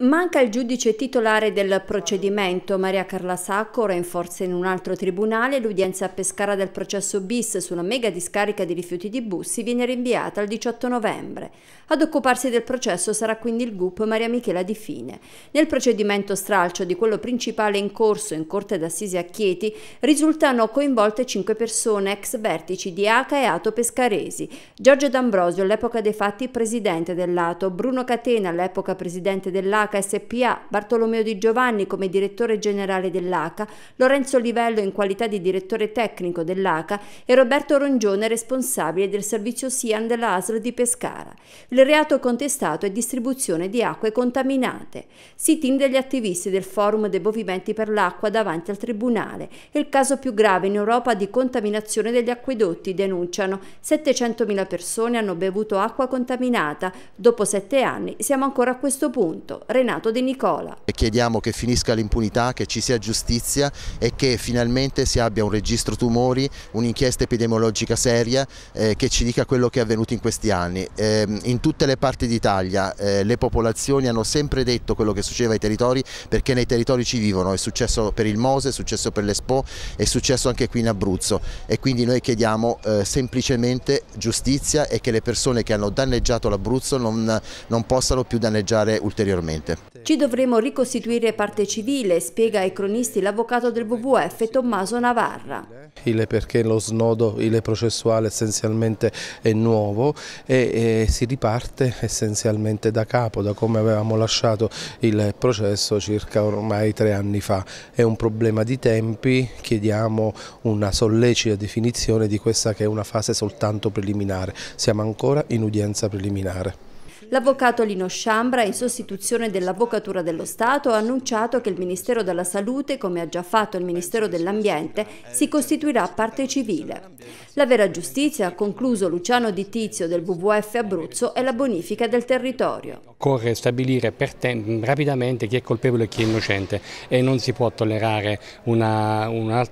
Manca il giudice titolare del procedimento, Maria Carla Sacco, ora in forza in un altro tribunale, l'udienza a Pescara del processo bis sulla mega discarica di rifiuti di Bussi viene rinviata al 18 novembre. Ad occuparsi del processo sarà quindi il GUP Maria Michela Di Fine. Nel procedimento stralcio di quello principale in corso in Corte d'Assisi a Chieti risultano coinvolte cinque persone, ex vertici di ACA e ATO pescaresi. Giorgio D'Ambrosio all'epoca dei fatti presidente dell'ATO, Bruno Catena all'epoca presidente dell'ACA, dell'ACA SPA, Bartolomeo Di Giovanni come direttore generale dell'ACA, Lorenzo Livello in qualità di direttore tecnico dell'ACA e Roberto Rongione responsabile del servizio SIAN della ASL di Pescara. Il reato contestato è distribuzione di acque contaminate. Sit-in degli attivisti del Forum dei Movimenti per l'Acqua davanti al Tribunale. È il caso più grave in Europa di contaminazione degli acquedotti, denunciano. 700.000 persone hanno bevuto acqua contaminata. Dopo sette anni siamo ancora a questo punto. Renato De Nicola. E chiediamo che finisca l'impunità, che ci sia giustizia e che finalmente si abbia un registro tumori, un'inchiesta epidemiologica seria eh, che ci dica quello che è avvenuto in questi anni. Eh, in tutte le parti d'Italia eh, le popolazioni hanno sempre detto quello che succedeva ai territori perché nei territori ci vivono, è successo per il Mose, è successo per l'Expo, è successo anche qui in Abruzzo e quindi noi chiediamo eh, semplicemente giustizia e che le persone che hanno danneggiato l'Abruzzo non, non possano più danneggiare ulteriormente niente. Ci dovremo ricostituire parte civile, spiega ai cronisti l'avvocato del WWF Tommaso Navarra. Il perché lo snodo il processuale essenzialmente è nuovo e, e si riparte essenzialmente da capo, da come avevamo lasciato il processo circa ormai tre anni fa. È un problema di tempi, chiediamo una sollecita definizione di questa che è una fase soltanto preliminare. Siamo ancora in udienza preliminare. L'avvocato Lino Sciambra, in sostituzione dell'Avvocatura dello Stato, ha annunciato che il Ministero della Salute, come ha già fatto il Ministero dell'Ambiente, si costituirà parte civile. La vera giustizia, ha concluso Luciano Di Tizio del WWF Abruzzo, è la bonifica del territorio. Occorre stabilire rapidamente chi è colpevole e chi è innocente e non si può tollerare un'altra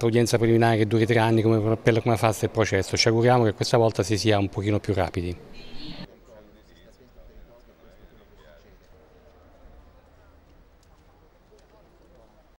un udienza preliminare che duri tre anni come, per, come fa il processo. Ci auguriamo che questa volta si sia un pochino più rapidi.